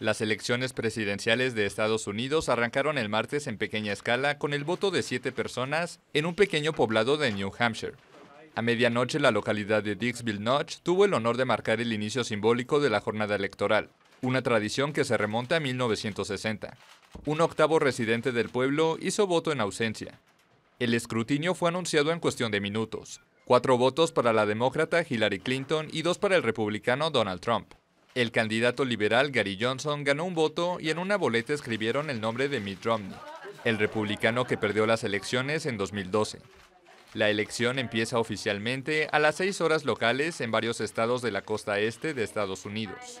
Las elecciones presidenciales de Estados Unidos arrancaron el martes en pequeña escala con el voto de siete personas en un pequeño poblado de New Hampshire. A medianoche la localidad de Dixville Notch tuvo el honor de marcar el inicio simbólico de la jornada electoral, una tradición que se remonta a 1960. Un octavo residente del pueblo hizo voto en ausencia. El escrutinio fue anunciado en cuestión de minutos. Cuatro votos para la demócrata Hillary Clinton y dos para el republicano Donald Trump. El candidato liberal Gary Johnson ganó un voto y en una boleta escribieron el nombre de Mitt Romney, el republicano que perdió las elecciones en 2012. La elección empieza oficialmente a las 6 horas locales en varios estados de la costa este de Estados Unidos.